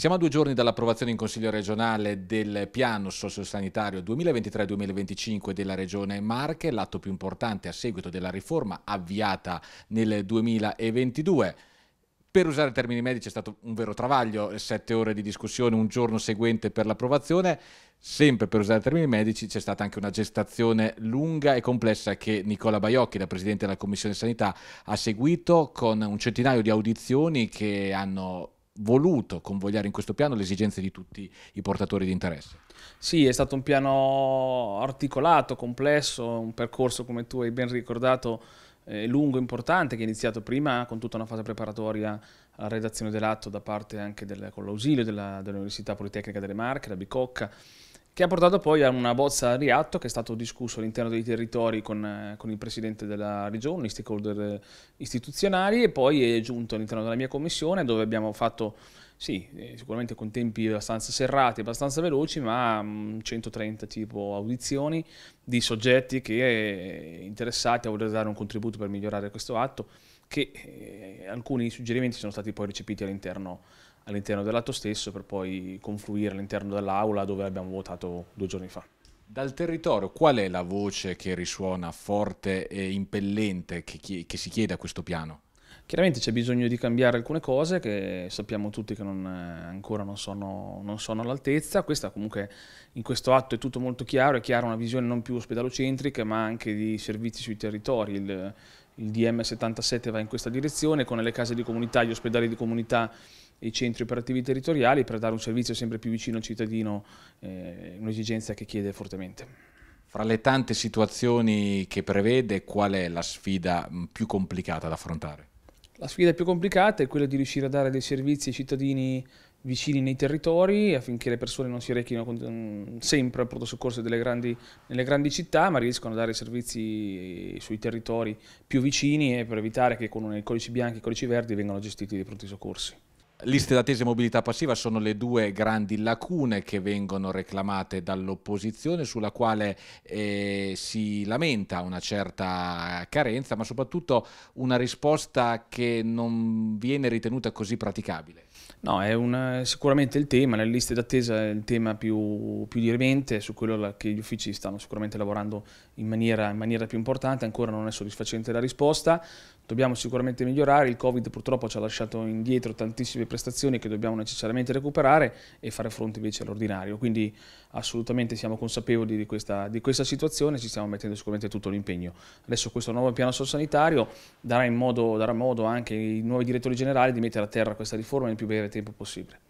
Siamo a due giorni dall'approvazione in Consiglio regionale del piano sociosanitario 2023-2025 della Regione Marche, l'atto più importante a seguito della riforma avviata nel 2022. Per usare termini medici è stato un vero travaglio, sette ore di discussione, un giorno seguente per l'approvazione. Sempre per usare termini medici c'è stata anche una gestazione lunga e complessa che Nicola Baiocchi, da Presidente della Commissione Sanità, ha seguito con un centinaio di audizioni che hanno voluto convogliare in questo piano le esigenze di tutti i portatori di interesse. Sì, è stato un piano articolato, complesso, un percorso come tu hai ben ricordato eh, lungo, importante, che è iniziato prima con tutta una fase preparatoria alla redazione dell'atto da parte anche del, con l'ausilio della, dell'Università Politecnica delle Marche, la Bicocca, che ha portato poi a una bozza di atto che è stato discusso all'interno dei territori con, eh, con, il Presidente della Regione, i stakeholder eh, istituzionali e poi è giunto all'interno della mia commissione dove abbiamo fatto, sì, eh, sicuramente con tempi abbastanza serrati, abbastanza veloci, ma 130 mm, tipo audizioni di soggetti che interessati a voler dare un contributo per migliorare questo atto che eh, alcuni suggerimenti sono stati poi recepiti all'interno all'interno dell'atto stesso per poi confluire all'interno dell'aula dove abbiamo votato due giorni fa. Dal territorio qual è la voce che risuona forte e impellente che, che si chiede a questo piano? Chiaramente c'è bisogno di cambiare alcune cose che sappiamo tutti che non, eh, ancora non sono, non sono all'altezza. Questa comunque in questo atto è tutto molto chiaro, è chiara una visione non più ospedalocentrica ma anche di servizi sui territori. Il, il DM77 va in questa direzione, con le case di comunità, gli ospedali di comunità i centri operativi territoriali per dare un servizio sempre più vicino al cittadino, eh, un'esigenza che chiede fortemente. Fra le tante situazioni che prevede, qual è la sfida mm, più complicata da affrontare? La sfida più complicata è quella di riuscire a dare dei servizi ai cittadini vicini nei territori affinché le persone non si rechino mm, sempre al pronto soccorso grandi, nelle grandi città ma riescano a dare servizi sui territori più vicini e eh, per evitare che con i codici bianchi e i codici verdi vengano gestiti dei pronti soccorsi. Liste d'attesa e mobilità passiva sono le due grandi lacune che vengono reclamate dall'opposizione, sulla quale eh, si lamenta una certa carenza, ma soprattutto una risposta che non viene ritenuta così praticabile. No, è una, sicuramente il tema, le liste d'attesa è il tema più, più dirimente, su quello che gli uffici stanno sicuramente lavorando in maniera, in maniera più importante, ancora non è soddisfacente la risposta, dobbiamo sicuramente migliorare, il Covid purtroppo ci ha lasciato indietro tantissime persone prestazioni che dobbiamo necessariamente recuperare e fare fronte invece all'ordinario. Quindi assolutamente siamo consapevoli di questa, di questa situazione e ci stiamo mettendo sicuramente tutto l'impegno. Adesso questo nuovo piano sociosanitario darà, modo, darà modo anche ai nuovi direttori generali di mettere a terra questa riforma nel più breve tempo possibile.